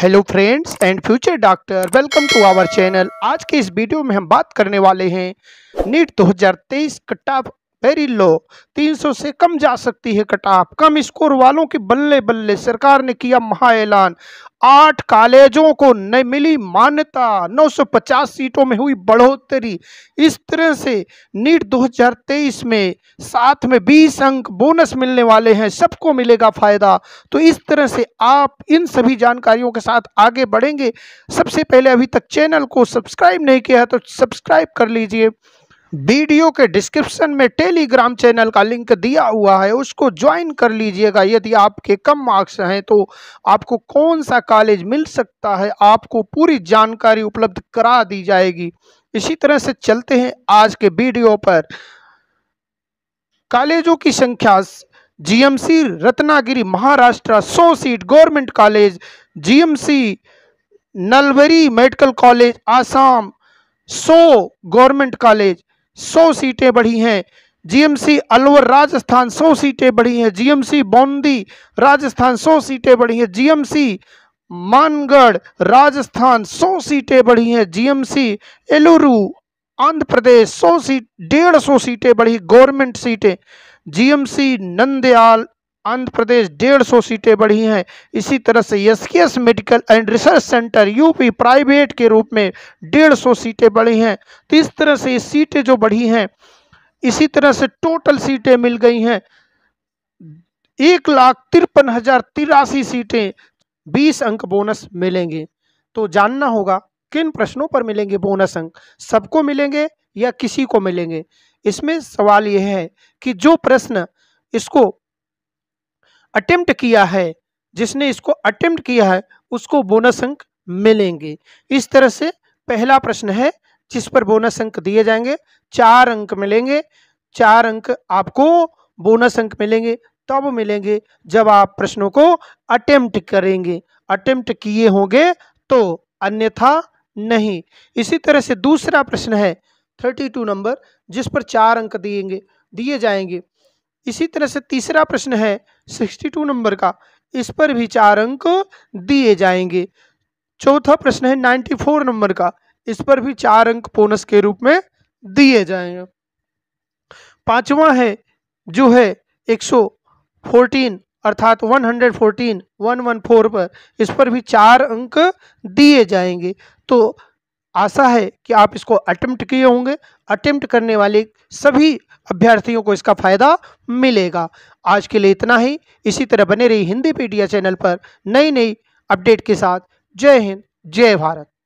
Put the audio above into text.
hello friends and future doctor welcome to our channel आज के इस वीडियो में हम बात करने वाले हैं NEET 2023 cut off very low 300 से कम जा सकती है कटाप कम स्कोर वालों के बल्ले बल्ले सरकार ने किया महा ऐलान आठ कॉलेजों को न मिली मान्यता 950 सीटों में हुई बढ़ोतरी इस तरह से नीट 2023 में साथ में 20 अंक बोनस मिलने वाले हैं सबको मिलेगा फायदा तो इस तरह से आप इन सभी जानकारियों के साथ आगे बढ़ेंगे सबसे पहले अभी तक चैनल को सब्सक्राइब नहीं किया है तो सब्सक्राइब कर लीजिए वीडियो के डिस्क्रिप्शन में टेलीग्राम चैनल का लिंक दिया हुआ है उसको ज्वाइन कर लीजिएगा यदि आपके कम मार्क्स हैं तो आपको कौन सा कॉलेज मिल सकता है आपको पूरी जानकारी उपलब्ध करा दी जाएगी इसी तरह से चलते हैं आज के वीडियो पर कॉलेजों की संख्या GMC Ratnagiri Maharashtra 100 seat government college GMC Nalbari medical college Assam 100 government college सौ सीटें बढ़ी हैं जीएमसी अलवर राजस्थान सौ सीटें बढ़ी हैं जीएमसी बौंदी राजस्थान सौ सीटें बढ़ी हैं जीएमसी मानगढ़ राजस्थान सौ सीटें बढ़ी हैं जीएमसी एलुरु आंध्र प्रदेश सौ सीट डेढ़ सौ सीटें बढ़ी गवर्नमेंट सीटें जीएमसी नंदयाल आंध्र प्रदेश डेढ़ सौ सीटें बढ़ी हैं इसी तरह से S K S medical and research centre UP private के रूप में डेढ़ सौ सीटें बढ़ी हैं तो इस तरह से ये सीटें जो बढ़ी हैं इसी तरह से टोटल सीटें मिल गई हैं एक लाख तिरपन हजार तिरासी सीटें बीस अंक बोनस मिलेंगे तो जानना होगा किन प्रश्नों पर मिलेंगे बोनस अंक सबको मिलेंगे या किसी को मिलेंगे इसमें सवाल यह है कि जो प्रश्न इसको अटेम्प्ट किया है जिसने इसको अटेम्प्ट किया है उसको बोनस अंक मिलेंगे इस तरह से पहला प्रश्न है जिस पर बोनस अंक दिए जाएंगे चार अंक मिलेंगे चार अंक आपको बोनस अंक मिलेंगे तब मिलेंगे जब आप प्रश्नों को अटेम्प्ट करेंगे अटेम्प्ट किए होंगे तो अन्यथा नहीं इसी तरह से दूसरा प्रश्न है थर्टी टू नंबर जिस पर चार अंक दिएंगे दिए जाएंगे इसी तरह से तीसरा प्रश्न है 62 नंबर का इस पर भी चार अंक दिए जाएंगे चौथा प्रश्न है 94 नंबर का इस पर भी चार अंक बोनस के रूप में दिए जाएंगे पांचवा है जो है 114 अर्थात 114 114 पर इस पर भी चार अंक दिए जाएंगे तो आशा है कि आप इसको अटेम्प्ट किए होंगे अटैम्प्ट करने वाले सभी अभ्यर्थियों को इसका फ़ायदा मिलेगा आज के लिए इतना ही इसी तरह बने रही हिंदी पीडिया चैनल पर नई नई अपडेट के साथ जय हिंद जय भारत